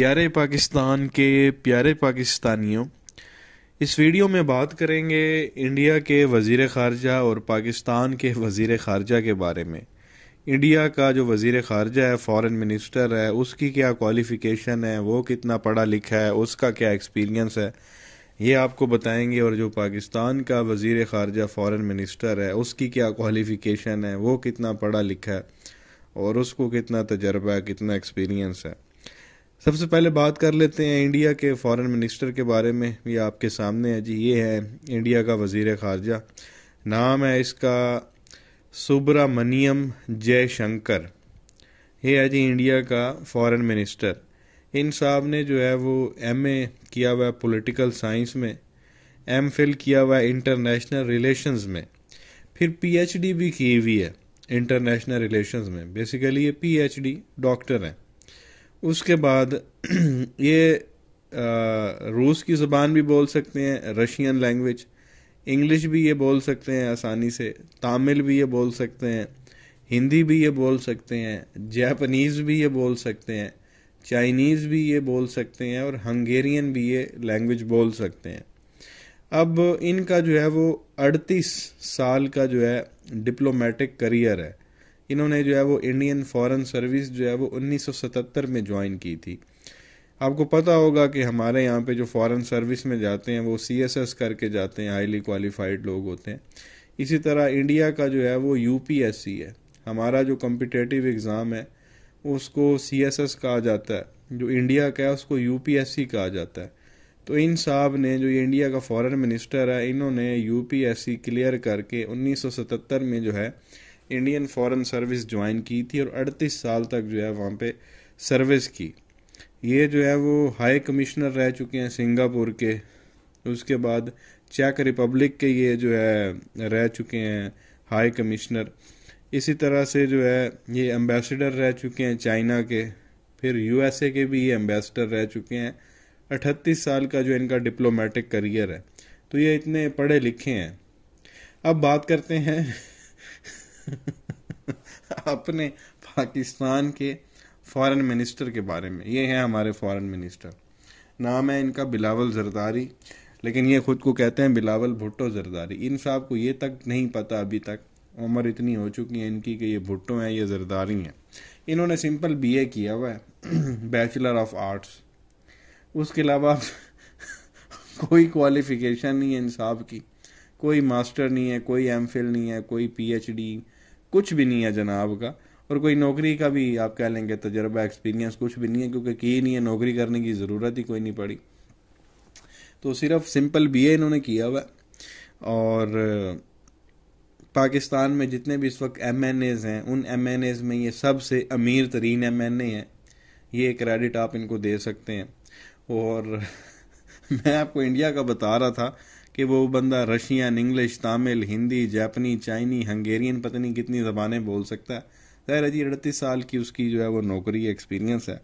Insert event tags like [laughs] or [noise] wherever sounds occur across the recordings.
प्यारे पाकिस्तान के प्यारे पाकिस्तानियों इस वीडियो में बात करेंगे इंडिया के वज़ी ख़ारजा और पाकिस्तान के वज़ी ख़ारजा के बारे में इंडिया का जो वज़ी ख़ारजा है फॉरेन मिनिस्टर है उसकी क्या क्वालिफ़िकेशन है वो कितना पढ़ा लिखा है उसका क्या एक्सपीरियंस है ये आपको बताएंगे और जो पाकिस्तान का वज़ी ख़ारजा फॉरेन मिनिस्टर है उसकी क्या क्वालिफ़िकेशन है वो कितना पढ़ा लिखा है और उसको कितना तजर्बा है कितना एक्सपीरियंस है सबसे पहले बात कर लेते हैं इंडिया के फॉरेन मिनिस्टर के बारे में ये आपके सामने है जी ये है इंडिया का वजीर खारजा नाम है इसका सुब्रमण्यम जयशंकर ये है जी इंडिया का फॉरेन मिनिस्टर इन साहब ने जो है वो एम ए किया हुआ है पोलिटिकल साइंस में एम फिल किया हुआ है इंटरनेशनल रिलेशंस में फिर पीएचडी भी की हुई है इंटरनेशनल रिलेशंस में बेसिकली ये पीएचडी डॉक्टर हैं उसके बाद [clears throat] ये रूस की ज़ुबान भी बोल सकते हैं रशियन लैंग्वेज इंग्लिश भी ये बोल सकते हैं आसानी से तमिल भी ये बोल सकते हैं हिंदी भी ये बोल सकते हैं जापानीज़ भी ये बोल सकते हैं चाइनीज़ भी ये बोल सकते हैं और हंगेरियन भी ये लैंग्वेज बोल सकते हैं अब इनका जो है वो अड़तीस साल का जो है डिप्लोमेटिक करियर है इन्होंने जो है वो इंडियन फॉरेन सर्विस जो है वो 1977 में ज्वाइन की थी आपको पता होगा कि हमारे यहाँ पे जो फॉरेन सर्विस में जाते हैं वो सी एस एस करके जाते हैं हाईली क्वालिफाइड लोग होते हैं इसी तरह इंडिया का जो है वो यू पी एस सी है हमारा जो कम्पिटेटिव एग्ज़ाम है उसको सी एस एस कहा जाता है जो इंडिया का है उसको यू पी एस सी कहा जाता है तो इन साहब ने जो इंडिया का फॉरेन मिनिस्टर है इन्होंने यूपीएससी क्लियर करके 1977 में जो है इंडियन फॉरेन सर्विस ज्वाइन की थी और 38 साल तक जो है वहाँ पे सर्विस की ये जो है वो हाई कमिश्नर रह चुके हैं सिंगापुर के उसके बाद चेक रिपब्लिक के ये जो है रह चुके हैं हाई कमिश्नर इसी तरह से जो है ये एम्बेसडर रह चुके हैं चाइना के फिर यूएसए के भी ये एम्बेसडर रह चुके हैं अठतीस साल का जो इनका डिप्लोमेटिक करियर है तो ये इतने पढ़े लिखे हैं अब बात करते हैं [laughs] अपने पाकिस्तान के फॉरेन मिनिस्टर के बारे में ये हैं हमारे फॉरेन मिनिस्टर नाम है इनका बिलावल जरदारी लेकिन ये खुद को कहते हैं बिलावल भुट्टो जरदारी इन साहब को ये तक नहीं पता अभी तक उम्र इतनी हो चुकी है इनकी कि ये भुट्टो हैं ये जरदारी हैं इन्होंने सिंपल बीए किया हुआ है बैचलर ऑफ आर्ट्स उसके अलावा [laughs] कोई क्वालिफिकेशन नहीं है इन साहब की कोई मास्टर नहीं है कोई एम नहीं है कोई पी कुछ भी नहीं है जनाब का और कोई नौकरी का भी आप कह लेंगे तजर्बा एक्सपीरियंस कुछ भी नहीं है क्योंकि की नहीं है नौकरी करने की ज़रूरत ही कोई नहीं पड़ी तो सिर्फ सिंपल बी इन्होंने किया हुआ और पाकिस्तान में जितने भी इस वक्त एम एन एज़ हैं उन एम एन एज़ में ये सबसे अमीर तरीन एम एन ए हैं ये क्रेडिट आप इनको दे सकते हैं और [laughs] मैं आपको इंडिया का बता रहा था कि वो बंदा रशियन इंग्लिश तमिल हिंदी जापनी चाइनी हंगेरियन पता नहीं कितनी ज़बानें बोल सकता है ज़ाहिर है जी अड़तीस साल की उसकी जो है वो नौकरी एक्सपीरियंस है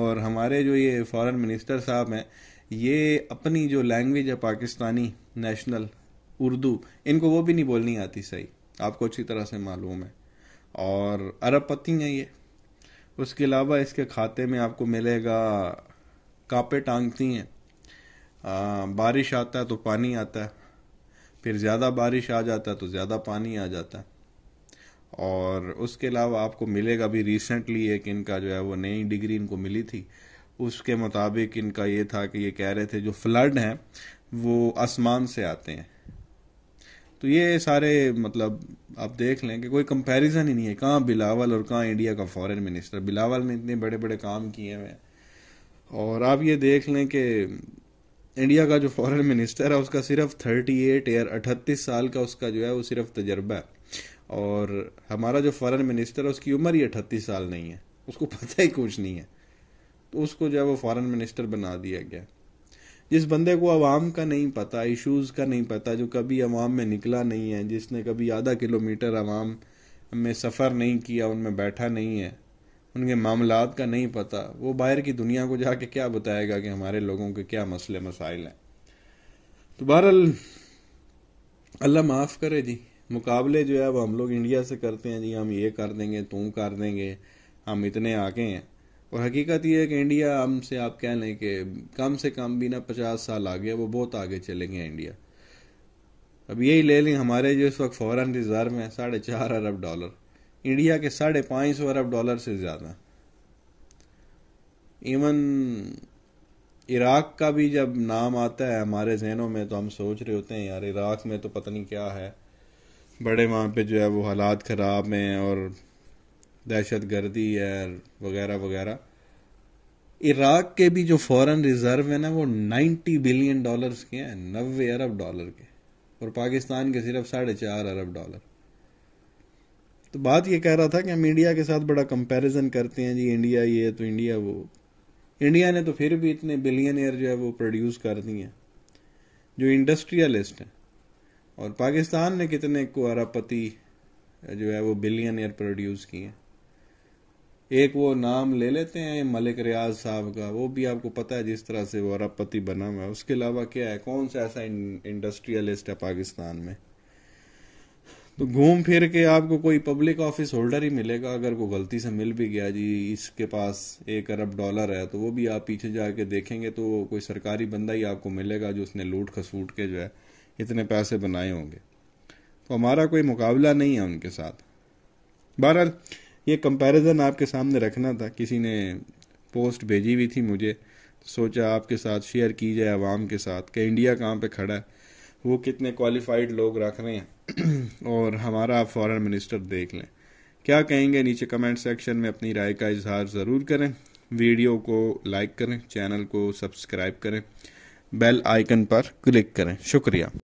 और हमारे जो ये फॉरेन मिनिस्टर साहब हैं ये अपनी जो लैंग्वेज है पाकिस्तानी नेशनल उर्दू इनको वो भी नहीं बोलनी आती सही आपको अच्छी तरह से मालूम है और अरब पति हैं ये उसके अलावा इसके खाते में आपको मिलेगा कापे टांगती हैं हाँ, बारिश आता है तो पानी आता है फिर ज़्यादा बारिश आ जाता है तो ज़्यादा पानी आ जाता है और उसके अलावा आपको मिलेगा भी रिसेंटली एक इनका जो है वो नई डिग्री इनको मिली थी उसके मुताबिक इनका ये था कि ये कह रहे थे जो फ्लड हैं वो आसमान से आते हैं तो ये सारे मतलब आप देख लें कि कोई कंपैरिजन ही नहीं है कहाँ बिलावल और कहाँ इंडिया का फॉरेन मिनिस्टर बिलावल ने इतने बड़े बड़े काम किए हुए हैं और आप ये देख लें कि इंडिया का जो फॉरेन मिनिस्टर है उसका सिर्फ थर्टी एट ईयर अठतीस साल का उसका जो है वो सिर्फ तजर्बा है और हमारा जो फॉरेन मिनिस्टर है उसकी उम्र ही अठतीस साल नहीं है उसको पता ही कुछ नहीं है तो उसको जो है वो फॉरेन मिनिस्टर बना दिया गया जिस बंदे को आवाम का नहीं पता इश्यूज़ का नहीं पता जो कभी आवाम में निकला नहीं है जिसने कभी आधा किलोमीटर आवाम में सफ़र नहीं किया उनमें बैठा नहीं है उनके मामला का नहीं पता वो बाहर की दुनिया को जाके क्या बताएगा कि हमारे लोगों के क्या मसले मसाइल हैं तो बहरहाल अल्लाह माफ़ करे जी मुकाबले जो है वो हम लोग इंडिया से करते हैं जी हम ये कर देंगे तुम कर देंगे हम इतने आगे हैं और हकीकत ये है कि इंडिया हमसे आप कह लें कि कम से कम भी ना पचास साल आगे वो बहुत आगे चलेंगे इंडिया अब यही ले लें हमारे जो इस वक्त फॉरन रिज़र्व हैं साढ़े चार अरब डॉलर इंडिया के साढ़े पाँच सौ अरब डॉलर से ज़्यादा इवन इराक का भी जब नाम आता है हमारे जहनों में तो हम सोच रहे होते हैं यार इराक में तो पता नहीं क्या है बड़े वहाँ पे जो है वो हालात ख़राब हैं और दहशत गर्दी है वगैरह वगैरह इराक के भी जो फॉरेन रिज़र्व है ना वो 90 बिलियन डॉलर्स के हैं नबे अरब डॉलर के और पाकिस्तान के सिर्फ साढ़े चार अरब डॉलर तो बात ये कह रहा था कि हम इंडिया के साथ बड़ा कंपैरिजन करते हैं जी इंडिया ये तो इंडिया वो इंडिया ने तो फिर भी इतने बिलियन एयर जो है वो प्रोड्यूस कर दिए हैं जो इंडस्ट्रियलिस्ट हैं और पाकिस्तान ने कितने को अरबपति जो है वो बिलियन एयर प्रोड्यूस किए हैं एक वो नाम ले लेते हैं मलिक रियाज साहब का वो भी आपको पता है जिस तरह से वो अरबपति बना हुआ है उसके अलावा क्या है कौन सा ऐसा इंडस्ट्रियलिस्ट है पाकिस्तान में तो घूम फिर के आपको कोई पब्लिक ऑफिस होल्डर ही मिलेगा अगर वो गलती से मिल भी गया जी इसके पास एक अरब डॉलर है तो वो भी आप पीछे जाके देखेंगे तो कोई सरकारी बंदा ही आपको मिलेगा जो उसने लूट खसूट के जो है इतने पैसे बनाए होंगे तो हमारा कोई मुकाबला नहीं है उनके साथ बहरहाल ये कंपैरिजन आपके सामने रखना था किसी ने पोस्ट भेजी हुई थी मुझे तो सोचा आपके साथ शेयर की जाए आवाम के साथ कि इंडिया कहाँ पे खड़ा है वो कितने क्वालिफाइड लोग रख रहे हैं [clears throat] और हमारा आप फॉरेन मिनिस्टर देख लें क्या कहेंगे नीचे कमेंट सेक्शन में अपनी राय का इजहार ज़रूर करें वीडियो को लाइक करें चैनल को सब्सक्राइब करें बेल आइकन पर क्लिक करें शुक्रिया